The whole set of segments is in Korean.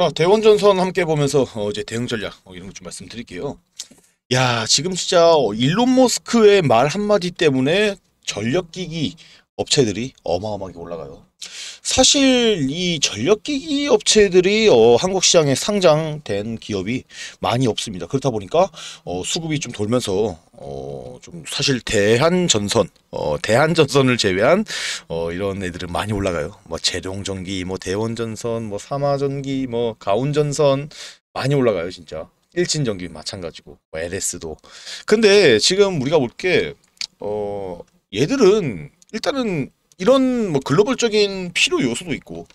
자, 어, 대원전선 함께 보면서 어, 제 대응 전략 어, 이런 거좀 말씀드릴게요. 야 지금 진짜 일론 머스크의 말 한마디 때문에 전력기기 업체들이 어마어마하게 올라가요. 사실 이 전력기기 업체들이 어, 한국 시장에 상장된 기업이 많이 없습니다. 그렇다 보니까 어, 수급이 좀 돌면서 어, 좀 사실 대한전선, 어, 대한전선을 제외한 어, 이런 애들은 많이 올라가요. 뭐 재룡전기, 뭐 대원전선, 뭐 삼화전기, 뭐 가온전선 많이 올라가요, 진짜. 일진전기 마찬가지고 뭐 LS도. 근데 지금 우리가 볼 게 어, 얘들은 일단은 이런 뭐 글로벌적인 필요 요소도 있고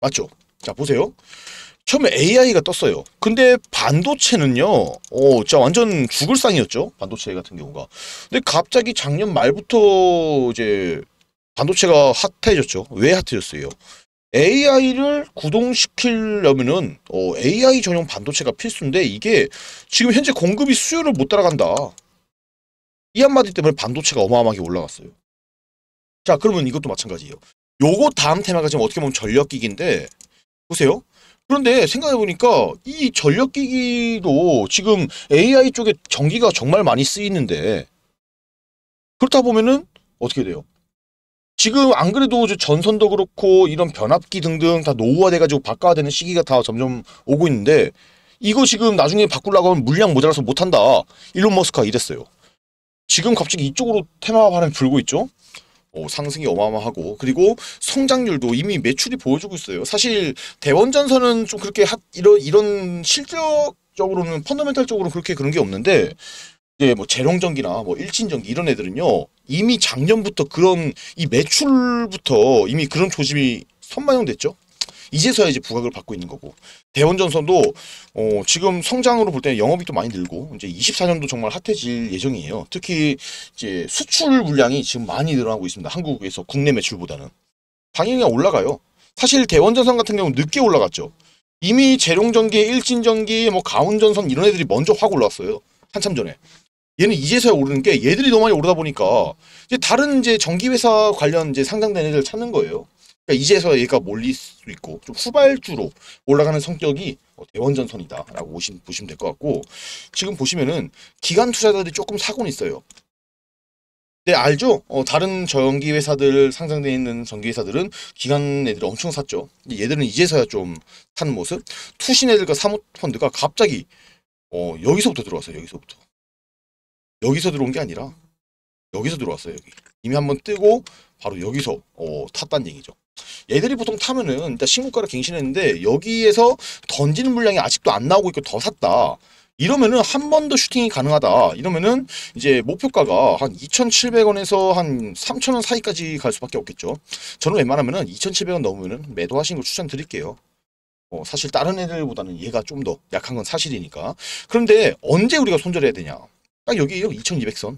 맞죠? 자 보세요. 처음에 AI가 떴어요. 근데 반도체는요, 어, 진짜 완전 죽을 상이었죠. 반도체 같은 경우가. 근데 갑자기 작년 말부터 이제 반도체가 핫해졌죠. 왜 핫해졌어요? AI를 구동시키려면은 어, AI 전용 반도체가 필수인데 이게 지금 현재 공급이 수요를 못 따라간다. 이 한마디 때문에 반도체가 어마어마하게 올라갔어요. 자 그러면 이것도 마찬가지예요. 요거 다음 테마가 지금 어떻게 보면 전력기기인데 보세요. 그런데 생각해보니까 이 전력기기도 지금 AI 쪽에 전기가 정말 많이 쓰이는데 그렇다 보면은 어떻게 돼요? 지금 안 그래도 전선도 그렇고 이런 변압기 등등 다 노후화돼가지고 바꿔야 되는 시기가 다 점점 오고 있는데 이거 지금 나중에 바꾸려고 하면 물량 모자라서 못한다. 일론 머스크가 이랬어요. 지금 갑자기 이쪽으로 테마 바람이 불고 있죠? 어, 상승이 어마어마하고 그리고 성장률도 이미 매출이 보여주고 있어요. 사실 대원전선은 좀 그렇게 핫, 이런 이런 실적적으로는 펀더멘탈적으로 그렇게 그런 게 없는데 이제 뭐 재롱전기나 뭐 일진전기 이런 애들은요 이미 작년부터 그런 이 매출부터 이미 그런 조짐이 선반영됐죠. 이제서야 이제 부각을 받고 있는 거고 대원전선도 어, 지금 성장으로 볼 때는 영업이또 많이 늘고 이제 24년도 정말 핫해질 예정이에요. 특히 이제 수출 물량이 지금 많이 늘어나고 있습니다. 한국에서 국내 매출보다는 당연히 올라가요. 사실 대원전선 같은 경우는 늦게 올라갔죠. 이미 재룡전기, 일진전기, 뭐 가온전선 이런 애들이 먼저 확 올라왔어요. 한참 전에. 얘는 이제서야 오르는 게 얘들이 너무 많이 오르다 보니까 이제 다른 이제 전기회사 관련 이제 상장된 애들 찾는 거예요. 그러니까 이제서 야 얘가 몰릴 수 있고 좀 후발주로 올라가는 성격이 어, 대원전선이다라고 보시면, 될 것 같고 지금 보시면은 기간 투자자들이 조금 사고는 있어요. 네, 알죠? 어, 다른 전기 회사들 상장되어 있는 전기 회사들은 기간 애들 엄청 샀죠. 얘들은 이제서야 좀산 모습. 투신 애들과 사모펀드가 갑자기 어, 여기서부터 들어왔어요. 여기서부터. 여기서 들어온 게 아니라 여기서 들어왔어요. 여기. 이미 한번 뜨고 바로 여기서 어, 탔단 얘기죠. 얘들이 보통 타면은 일단 신고가로 갱신했는데 여기에서 던지는 물량이 아직도 안 나오고 있고 더 샀다. 이러면은 한 번 더 슈팅이 가능하다. 이러면은 이제 목표가가 한 2,700원에서 한 3,000원 사이까지 갈 수밖에 없겠죠. 저는 웬만하면은 2,700원 넘으면은 매도하시는 걸 추천드릴게요. 어, 사실 다른 애들보다는 얘가 좀 더 약한 건 사실이니까. 그런데 언제 우리가 손절해야 되냐? 딱 여기에요. 2,200선.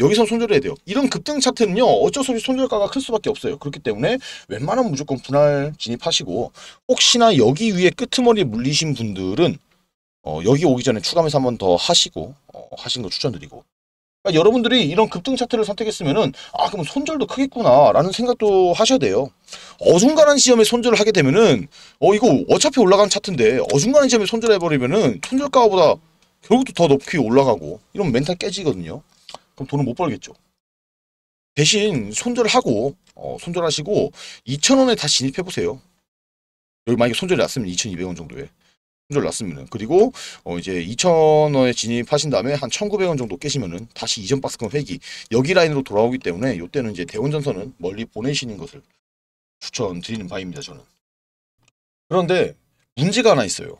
여기서 손절해야 돼요. 이런 급등 차트는요. 어쩔 수 없이 손절가가 클 수밖에 없어요. 그렇기 때문에 웬만하면 무조건 분할 진입하시고 혹시나 여기 위에 끄트머리 물리신 분들은 어, 여기 오기 전에 추가 매수 한번 더 하시고 어, 하신 거 추천드리고 그러니까 여러분들이 이런 급등 차트를 선택했으면은 아 그럼 손절도 크겠구나 라는 생각도 하셔야 돼요 어중간한 시점에 손절을 하게 되면은 어 이거 어차피 올라간 차트인데 어중간한 시점에 손절해버리면은 손절가보다 결국 더 높이 올라가고 이런 멘탈 깨지거든요 그럼 돈을 못 벌겠죠. 대신 손절하고 어, 손절하시고 2,000원에 다시 진입해보세요. 여기 만약에 손절이 났으면 2,200원 정도에 손절 났으면은 그리고 어, 이제 2,000원에 진입하신 다음에 한 1,900원 정도 깨시면은 다시 이전 박스권 회기 여기 라인으로 돌아오기 때문에 이때는 이제 대원전선은 멀리 보내시는 것을 추천드리는 바입니다. 저는. 그런데 문제가 하나 있어요.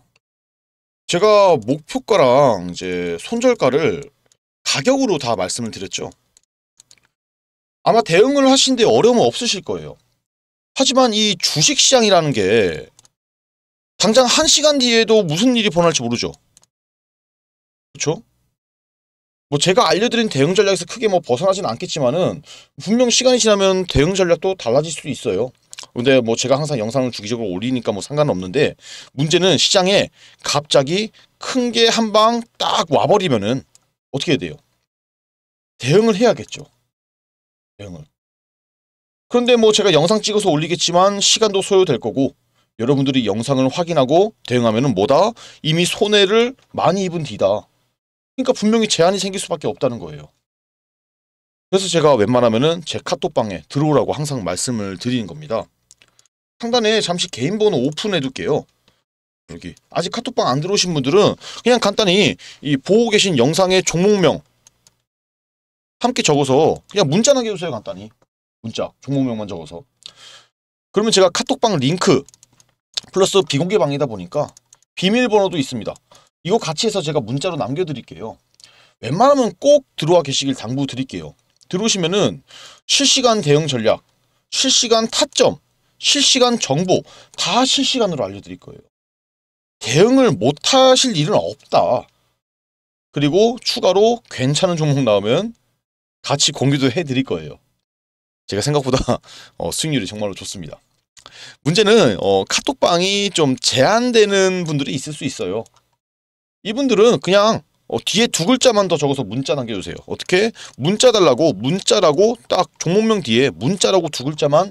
제가 목표가랑 이제 손절가를 가격으로 다 말씀을 드렸죠. 아마 대응을 하시는데 어려움은 없으실 거예요. 하지만 이 주식시장이라는 게 당장 한 시간 뒤에도 무슨 일이 벌어날지 모르죠. 그렇죠? 뭐 제가 알려드린 대응 전략에서 크게 뭐 벗어나진 않겠지만은 분명 시간이 지나면 대응 전략도 달라질 수도 있어요. 근데 뭐 제가 항상 영상을 주기적으로 올리니까 뭐 상관없는데 문제는 시장에 갑자기 큰 게 한 방 딱 와버리면은 어떻게 해야 돼요? 대응을 해야겠죠. 대응을. 그런데 뭐 제가 영상 찍어서 올리겠지만 시간도 소요될 거고 여러분들이 영상을 확인하고 대응하면 뭐다? 이미 손해를 많이 입은 뒤다. 그러니까 분명히 제한이 생길 수밖에 없다는 거예요. 그래서 제가 웬만하면 은제 카톡방에 들어오라고 항상 말씀을 드리는 겁니다. 상단에 잠시 개인 번호 오픈해둘게요. 여기 아직 카톡방 안 들어오신 분들은 그냥 간단히 이 보고 계신 영상의 종목명 함께 적어서 그냥 문자나 해주세요 간단히 문자 종목명만 적어서 그러면 제가 카톡방 링크 플러스 비공개 방이다 보니까 비밀번호도 있습니다 이거 같이 해서 제가 문자로 남겨드릴게요 웬만하면 꼭 들어와 계시길 당부드릴게요 들어오시면은 실시간 대응 전략 실시간 타점 실시간 정보 다 실시간으로 알려드릴 거예요 대응을 못하실 일은 없다. 그리고 추가로 괜찮은 종목 나오면 같이 공유도 해드릴 거예요. 제가 생각보다 어, 수익률이 정말로 좋습니다. 문제는 어, 카톡방이 좀 제한되는 분들이 있을 수 있어요. 이분들은 그냥 어, 뒤에 두 글자만 더 적어서 문자 남겨주세요. 어떻게? 문자 달라고 문자라고 딱 종목명 뒤에 문자라고 두 글자만